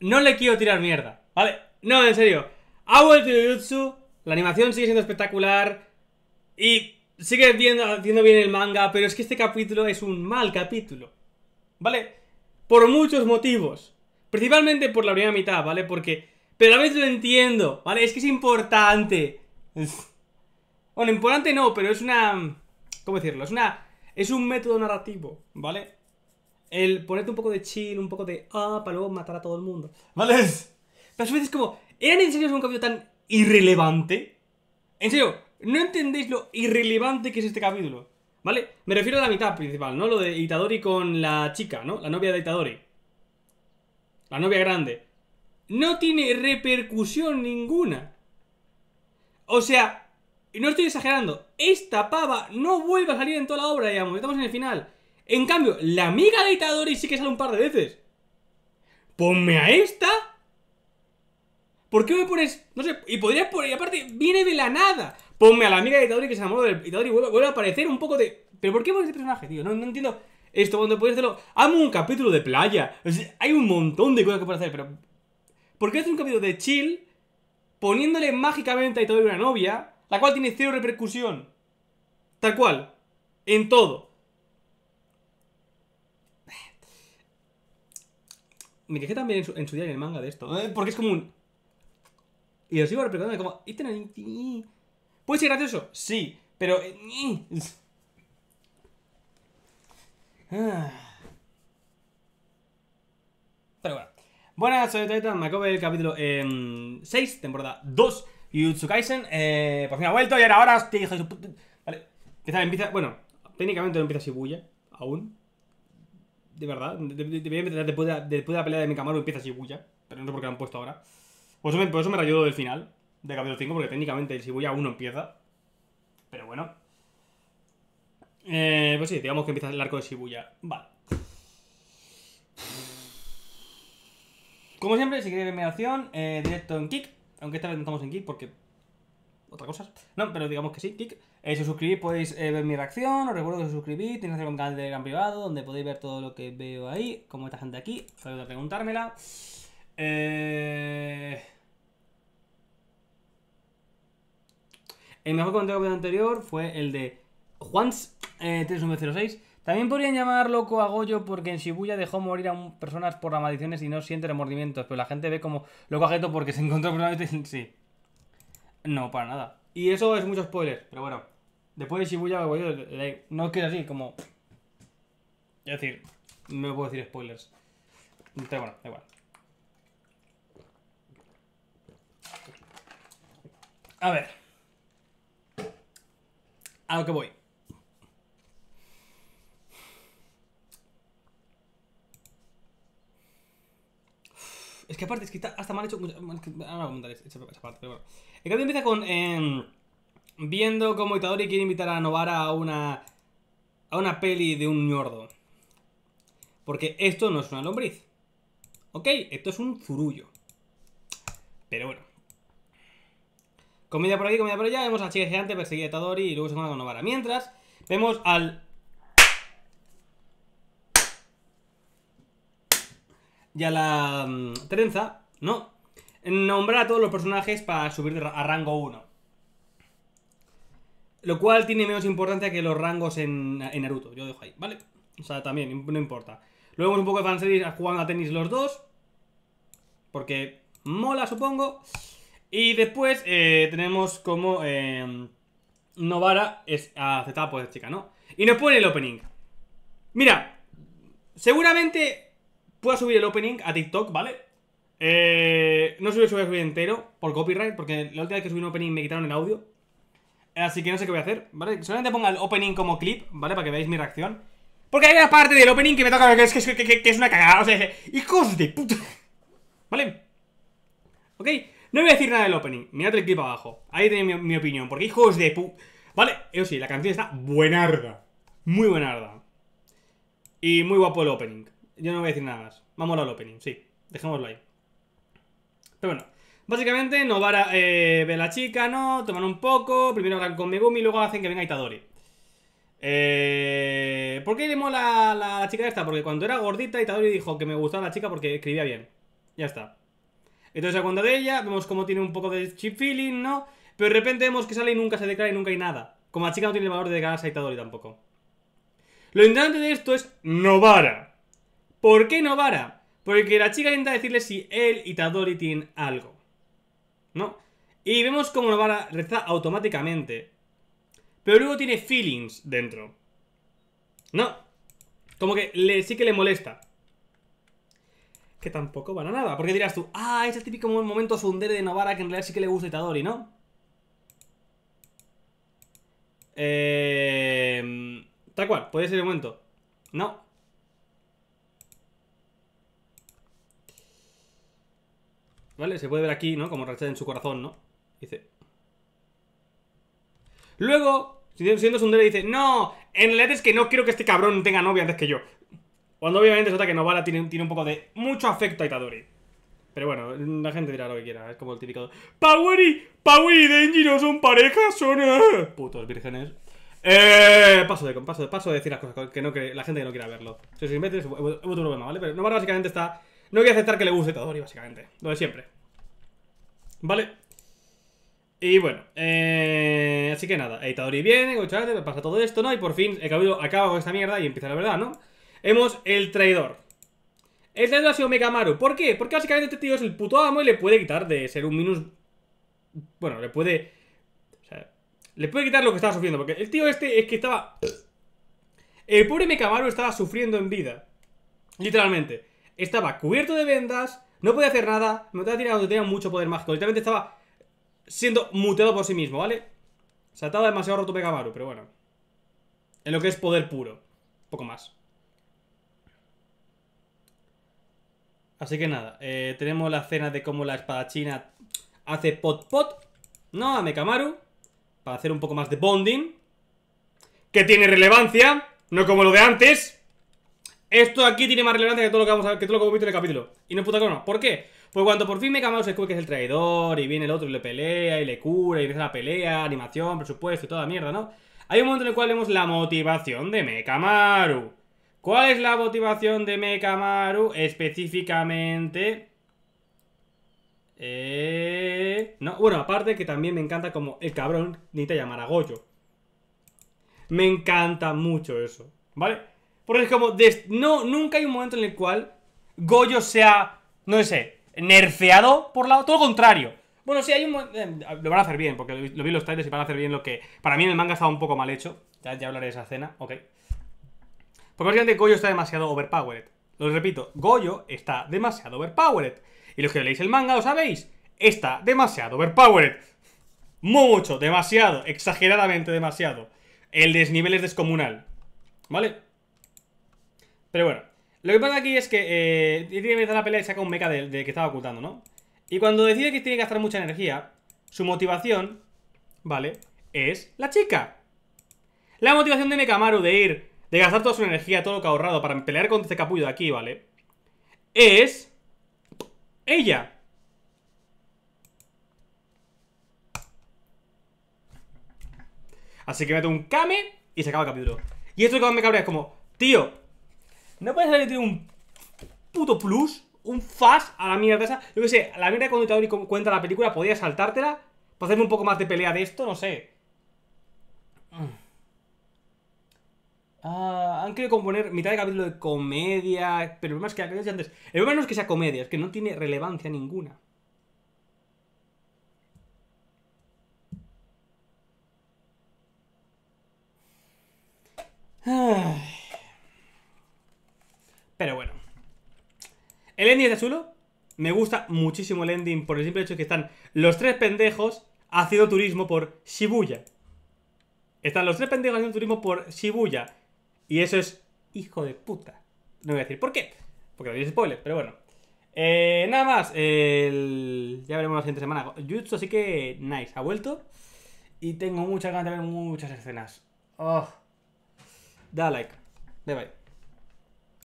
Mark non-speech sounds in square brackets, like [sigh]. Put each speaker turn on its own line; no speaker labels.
no le quiero tirar mierda, ¿vale? No, en serio. Ha vuelto Jujutsu la animación sigue siendo espectacular y sigue viendo, haciendo bien el manga, pero es que este capítulo es un mal capítulo, ¿vale? Por muchos motivos. Principalmente por la primera mitad, ¿vale? Porque... Pero a veces lo entiendo, ¿vale? Es que es importante. Bueno, importante no, pero es una... ¿Cómo decirlo? Es una... Es un método narrativo, ¿vale? el ponerte un poco de chill, un poco de ah, para luego matar a todo el mundo. ¿Vale? Pero a es como, ¿eran en serio un capítulo tan irrelevante? En serio, no entendéis lo irrelevante que es este capítulo. ¿Vale? Me refiero a la mitad principal, ¿no? Lo de Itadori con la chica, ¿no? La novia de Itadori. La novia grande. No tiene repercusión ninguna. O sea, no estoy exagerando. Esta pava no vuelve a salir en toda la obra, ya, Estamos en el final. En cambio, la amiga de Itadori sí que sale un par de veces. Ponme a esta. ¿Por qué me pones.? No sé, y podrías poner. Y aparte, viene de la nada. Ponme a la amiga de Itadori que se enamoró de Itadori y vuelve, a aparecer un poco de. ¿Pero por qué pones este personaje, tío? No, entiendo esto, cuando puedes hacerlo. Amo un capítulo de playa. hay un montón de cosas que puedes hacer, pero. ¿Por qué hacer un capítulo de chill poniéndole mágicamente a Itadori una novia, la cual tiene cero repercusión? Tal cual. En todo. me quejé también en su, diario día en el manga de esto. ¿eh? Porque es como un. Y lo sigo replicándome como. Este ¿Puede ser gracioso? Sí, pero. Eh, [sighs] pero bueno. Buenas, soy Titan. Me acabo el capítulo 6, em, temporada 2. Yutsu Kaisen. Eh, por fin ha vuelto y ahora, ahora, hostia, Vale. Empieza, empieza. Bueno, técnicamente no empieza Shibuya. Aún de verdad, debería después, de la, después de la pelea de Mikamaru empieza Shibuya, pero no sé por qué lo han puesto ahora. Por eso me, eso rayó del final de capítulo 5, porque técnicamente el Shibuya 1 empieza. Pero bueno. Eh, pues sí, digamos que empieza el arco de Shibuya. Vale. Como siempre, si queréis ver mi acción, eh, directo en Kick. Aunque esta vez no estamos en Kick porque ¿Otra cosa? No, pero digamos que sí, kick. Eh, si os suscribís podéis eh, ver mi reacción, os recuerdo que os suscribís, tenéis un canal de gran privado donde podéis ver todo lo que veo ahí, como esta gente aquí, para preguntármela. Eh, el mejor comentario que anterior fue el de Juans 3906. También podrían llamar loco a Goyo porque en Shibuya dejó morir a personas por las maldiciones y no siente remordimientos, pero la gente ve como loco a Geto porque se encontró con personalmente. Sí. No, para nada. Y eso es mucho spoiler, pero bueno. Después de Shibuya voy no quiero así, como... Es decir, no puedo decir spoilers. Pero bueno, da igual. A ver. A lo que voy. Es que aparte, es que está, hasta mal hecho. Ahora comentaré esa, parte, pero bueno. El cambio empieza con. Em, viendo cómo Itadori quiere invitar a Novara a una. a una peli de un ñordo. Porque esto no es una lombriz. Ok, esto es un zurullo. Pero bueno. Comida por aquí, comida por allá. Vemos a chile gigante perseguir a Itadori y luego se van con Novara. Mientras, vemos al y a la mm, trenza, ¿no? Nombrar a todos los personajes para subir a rango 1. Lo cual tiene menos importancia que los rangos en, Naruto. Yo dejo ahí, ¿vale? O sea, también, no importa. Luego un poco de fanseries jugando a tenis los dos. Porque mola, supongo. Y después eh, tenemos como em, Novara es aceptada por esta chica, ¿no? Y nos pone el opening. Mira, seguramente Puedo subir el opening a TikTok, ¿vale? Eh, no subí, el subí entero por copyright, porque la última vez que subí un opening me quitaron el audio. Así que no sé qué voy a hacer, ¿vale? Solamente ponga el opening como clip, ¿vale? Para que veáis mi reacción. Porque hay una parte del opening que me toca que es, que, es una cagada. O sea, hijos de puta. ¿Vale? ¿Ok? No voy a decir nada del opening. Mirad el clip abajo. Ahí tenéis mi, opinión. Porque hijos de puta. Vale, eso sí, la canción está buenarda. Muy buenarda. Y muy guapo el opening. Yo no voy a decir nada más. Vamos al opening, sí. Dejémoslo ahí. Pero bueno. Básicamente, Novara eh, ve a la chica, ¿no? Toman un poco. Primero hablan con Megumi y luego hacen que venga Itadori. Eh, ¿Por qué le mola la, la chica esta? Porque cuando era gordita, Itadori dijo que me gustaba la chica porque escribía bien. Ya está. Entonces, a cuenta de ella, vemos cómo tiene un poco de chip feeling, ¿no? Pero de repente vemos que sale y nunca se declara y nunca hay nada. Como la chica no tiene el valor de declararse a Itadori tampoco. Lo interesante de esto es Novara. ¿Por qué Novara? Porque la chica intenta decirle si él y Tadori tienen algo. ¿No? Y vemos como Novara reza automáticamente. Pero luego tiene feelings dentro. ¿No? Como que le, sí que le molesta. Que tampoco van a nada. Porque dirás tú, ah, es el típico momento sunder de Novara que en realidad sí que le gusta Tadori, ¿no? Eh, tal cual, puede ser el momento. No. ¿Vale? Se puede ver aquí, ¿no? Como Ratchet en su corazón, ¿no? Dice... Luego, siendo Sundere, dice... ¡No! En realidad es que no quiero que este cabrón tenga novia antes que yo. Cuando obviamente se nota que Novara tiene, tiene un poco de... Mucho afecto a Itadori. Pero bueno, la gente dirá lo que quiera. Es como el típico... ¡Poweri! y... y Denji no son parejas, son... Eh". Putos vírgenes. Eh, paso de paso de paso de decir las cosas que no que la gente que no quiera verlo. Si os es otro problema, ¿vale? Pero Novara básicamente está no voy a aceptar que le guste Tadori, básicamente. Lo de siempre. Vale. Y bueno, eh, así que nada, Itadori viene, me pasa todo esto, ¿no? Y por fin el cabrón acaba con esta mierda y empieza la verdad, ¿no? Hemos el traidor. El traidor ha sido Megamaru. ¿Por qué? Porque básicamente este tío es el puto amo y le puede quitar de ser un minus... Bueno, le puede... O sea, le puede quitar lo que estaba sufriendo. Porque el tío este es que estaba... El pobre Megamaru estaba sufriendo en vida. Literalmente estaba cubierto de vendas, no podía hacer nada, me estaba tirando, tenía mucho poder mágico, literalmente estaba siendo muteado por sí mismo, ¿vale? Se ha demasiado roto Pegamaru, pero bueno. En lo que es poder puro, poco más. Así que nada, eh, tenemos la escena de cómo la espada china hace pot-pot, ¿no? A Mekamaru, para hacer un poco más de bonding, que tiene relevancia, no como lo de antes. Esto aquí tiene más relevancia que todo lo que, que hemos visto en el capítulo. Y no es puta ¿Por qué? Pues cuando por fin Mekamaru se descubre que es el traidor y viene el otro y le pelea y le cura y empieza la pelea, animación, presupuesto y toda mierda, ¿no? Hay un momento en el cual vemos la motivación de Mekamaru. ¿Cuál es la motivación de Mekamaru específicamente? Eh... No, bueno, aparte que también me encanta como el cabrón necesita llamar a Goyo. Me encanta mucho eso, ¿vale? Porque es como, no, nunca hay un momento en el cual Goyo sea, no sé, nerfeado por la... Todo lo contrario. Bueno, sí, hay un momento eh, Lo van a hacer bien, porque lo, vi en los trailers y van a hacer bien lo que... Para mí el manga estaba un poco mal hecho. Ya, ya hablaré de esa escena, ok. Porque básicamente Goyo está demasiado overpowered. Lo repito, Goyo está demasiado overpowered. Y los que leéis el manga lo sabéis. Está demasiado overpowered. Mucho, demasiado, exageradamente demasiado. El desnivel es descomunal. ¿Vale? Pero bueno, lo que pasa aquí es que eh, tiene que empezar la pelea y saca un mecha del que estaba ocultando, ¿no? Y cuando decide que tiene que gastar mucha energía, su motivación, ¿vale? Es la chica. La motivación de Nekamaru de ir, de gastar toda su energía, todo lo que ha ahorrado para pelear con este capullo de aquí, ¿vale? Es... Ella. Así que mete un Kame y se acaba el capítulo. Y esto que me cabrea es como, tío, ¿No puedes haber un puto plus? Un fast a la mierda esa. Yo qué sé, la mierda cuando te cuenta la película, podía saltártela. Para hacerme un poco más de pelea de esto, no sé. Ah, han querido componer mitad de capítulo de comedia. Pero el problema es que antes. El problema no es que sea comedia, es que no tiene relevancia ninguna. El ending chulo. Me gusta muchísimo el ending por el simple hecho de que están los tres pendejos haciendo turismo por Shibuya. Están los tres pendejos haciendo turismo por Shibuya. Y eso es hijo de puta. No voy a decir por qué, porque lo no spoiler, pero bueno. Eh, nada más, ya veremos la siguiente semana. Jutsu, así que nice, ha vuelto. Y tengo muchas ganas de ver muchas escenas. Oh. Da like. Bye bye.